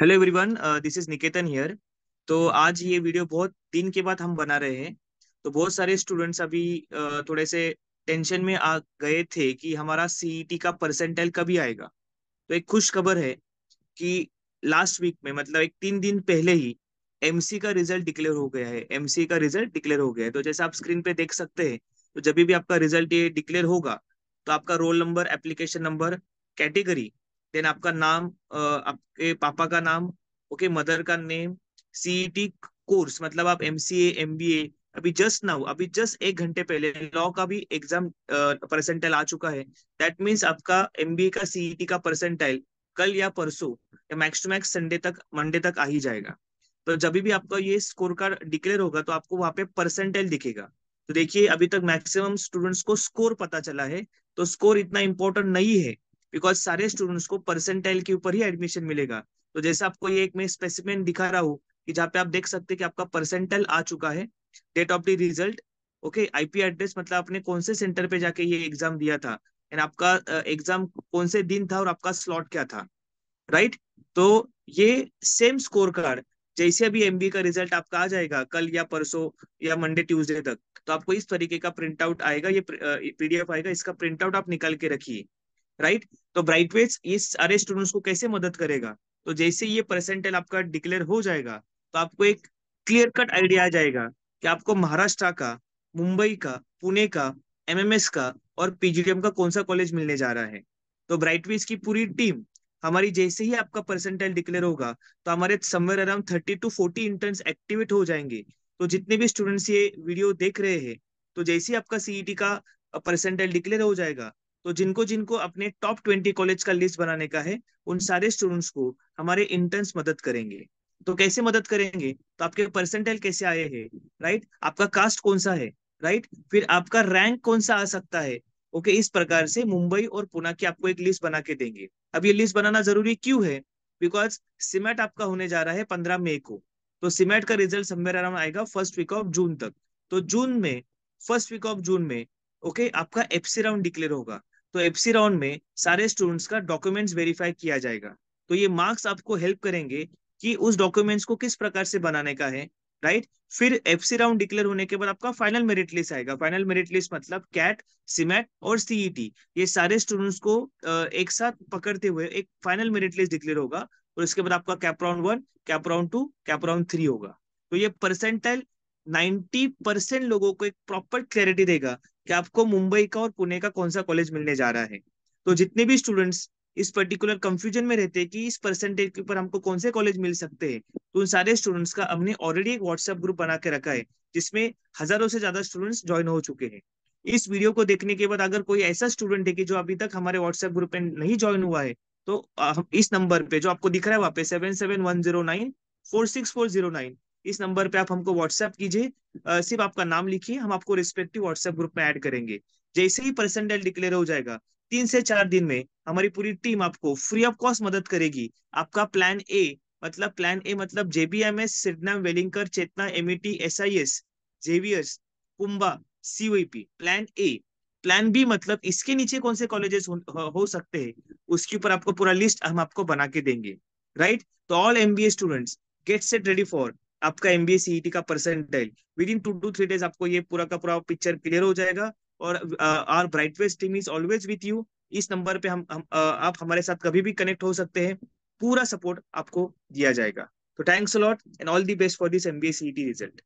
Hello everyone this is Niketan here तो आज ये वीडियो बहुत दिन के बाद हम बना रहे हैं तो बहुत सारे स्टूडेंट्स अभी uh, थोड़े से टेंशन में आ गए थे कि हमारा सीईटी e का परसेंटेज कभी आएगा तो एक खुश खबर है कि लास्ट वीक में मतलब एक तीन दिन पहले ही एमसी का रिजल्ट डिक्लेयर हो गया है एमसी का रिजल्ट डिक्लेयर हो गया है तो जैसे आप स्क्रीन पे देख सकते हैं तो जब भी आपका रिजल्ट ये डिक्लेयर होगा तो आपका roll number application number category then आपका नाम आपके पापा का नाम ओके मदर का नेम सीईटी कोर्स मतलब आप M M C B A अभी जस्ट नाउ अभी जस्ट एक घंटे पहले लॉ का भी एग्जाम परसेंटाइल आ चुका है दैट मीन्स आपका एमबीए का सीईटी e का परसेंटाइल कल या परसों या मैक्स टू मैक्स संडे तक मंडे तक आ ही जाएगा तो जब भी आपका ये स्कोर कार्ड डिक्लेयर होगा तो आपको वहां पे परसेंटाइल दिखेगा तो देखिए अभी तक मैक्सिमम स्टूडेंट्स को स्कोर पता चला है तो स्कोर इतना इम्पोर्टेंट नहीं है बिकॉज सारे स्टूडेंट्स को परसेंटाइल के ऊपर ही एडमिशन मिलेगा तो जैसे आपको ये एक मैं स्पेसिफिक दिखा रहा हूँ कि जहाँ पे आप देख सकते हैं कि आपका परसेंटाइल आ चुका है date of the result okay IP address मतलब आपने कौन से सेंटर पे जाके ये एग्जाम दिया था एंड आपका एग्जाम कौन से दिन था और आपका स्लॉट क्या था राइट right? तो ये सेम स्कोर कार्ड जैसे अभी एमबी का रिजल्ट आपका आ जाएगा कल या परसों या मंडे ट्यूसडे तक तो आपको इस तरीके का प्रिंट आउट आएगा ये पीडीएफ आएगा इसका प्रिंट आउट आप निकाल के रखिए राइट तो वेट्स ये सारे स्टूडेंट्स को कैसे मदद करेगा तो जैसे ये परसेंटेज आपका डिक्लेयर हो जाएगा तो आपको एक क्लियर कट आइडिया आ जाएगा कि आपको महाराष्ट्र का मुंबई का पुणे का एमएमएस का और पीजीडीएम का कौन सा कॉलेज मिलने जा रहा है तो ब्राइटवेज की पूरी टीम हमारी जैसे ही आपका परसेंटेज डिक्लेयर होगा तो हमारे somewhere around thirty to forty intern activate हो जाएंगे तो जितने भी स्टूडेंट्स ये वीडियो देख रहे हैं तो जैसे ही आपका सीईटी e का परसेंटेज डिक्लेयर हो जाएगा तो जिनको जिनको अपने टॉप ट्वेंटी कॉलेज का लिस्ट बनाने का है उन सारे स्टूडेंट्स को हमारे इंटर्न्स मदद करेंगे तो कैसे मदद करेंगे तो आपके परसेंटेज कैसे आए हैं राइट आपका कास्ट कौन सा है राइट फिर आपका रैंक कौन सा आ सकता है ओके इस प्रकार से मुंबई और पुणे की आपको एक लिस्ट बना के देंगे अब ये लिस्ट बनाना जरूरी क्यों है बिकॉज सीमेंट आपका होने जा रहा है पंद्रह मई को तो सीमेंट का रिजल्ट समवेयर आएगा फर्स्ट वीक ऑफ जून तक तो जून में फर्स्ट वीक ऑफ जून में ओके आपका एफसी राउंड डिक्लेयर होगा तो एफसी राउंड में सारे स्टूडेंट्स का डॉक्यूमेंट्स वेरीफाई किया जाएगा तो ये मार्क्स आपको हेल्प करेंगे कि उस डॉक्यूमेंट्स को किस प्रकार से बनाने का है राइट फिर एफसी राउंड डिक्लेयर होने के बाद आपका फाइनल मेरिट लिस्ट आएगा फाइनल मेरिट लिस्ट मतलब कैट सीमेट और सीईटी ये सारे स्टूडेंट्स को एक साथ पकड़ते हुए एक फाइनल मेरिट लिस्ट डिक्लेयर होगा और इसके बाद आपका CAP round one CAP round two CAP round three होगा तो ये परसेंटाइल नाइन्टी परसेंट लोगों को एक प्रॉपर क्लैरिटी देगा कि आपको मुंबई का और पुणे का कौन सा कॉलेज मिलने जा रहा है तो जितने भी स्टूडेंट्स इस पर्टिकुलर कंफ्यूजन में रहते हैं कि इस परसेंटेज के ऊपर हमको कौन से कॉलेज मिल सकते हैं तो उन सारे स्टूडेंट्स का हमने ऑलरेडी एक व्हाट्सएप ग्रुप बना के रखा है जिसमें हजारों से ज्यादा स्टूडेंट्स ज्वाइन हो चुके हैं इस वीडियो को देखने के बाद अगर कोई ऐसा स्टूडेंट है कि जो अभी तक हमारे व्हाट्सएप ग्रुप में नहीं ज्वाइन हुआ है तो इस नंबर पे जो आपको दिख रहा है वहाँ पे seven seven one zero nine four six four zero nine इस नंबर पे आप हमको व्हाट्सएप कीजिए सिर्फ आपका नाम लिखिए हम आपको रिस्पेक्टिव व्हाट्सएप ग्रुप में ऐड करेंगे जैसे ही परसेंटेज डिक्लेयर हो जाएगा तीन से चार दिन में हमारी पूरी टीम आपको फ्री ऑफ कॉस्ट मदद करेगी आपका प्लान ए मतलब प्लान ए मतलब JBMS Sydenham Welingkar Chetana MET SIS Xavier's कुंबा COP plan A plan B मतलब इसके नीचे कौन से कॉलेजेस हो, हो सकते हैं उसके ऊपर आपको पूरा लिस्ट हम आपको बना के देंगे राइट तो all MBA students get set ready for आपका एमबीए सीईटी e का percentile within two to three days आपको ये पूरा का पूरा पिक्चर क्लियर हो जाएगा और our best team is always with you इस नंबर पे हम, हम आप हमारे साथ कभी भी कनेक्ट हो सकते हैं पूरा सपोर्ट आपको दिया जाएगा तो thanks a lot and all the best for this MBA CET result